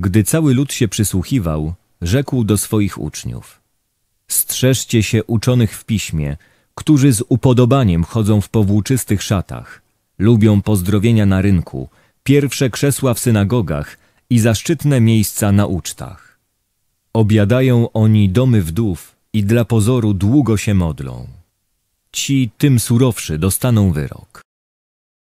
Gdy cały lud się przysłuchiwał, rzekł do swoich uczniów: Strzeżcie się uczonych w piśmie, którzy z upodobaniem chodzą w powłóczystych szatach, lubią pozdrowienia na rynku, pierwsze krzesła w synagogach i zaszczytne miejsca na ucztach. Obiadają oni domy wdów i dla pozoru długo się modlą. Ci tym surowszy dostaną wyrok.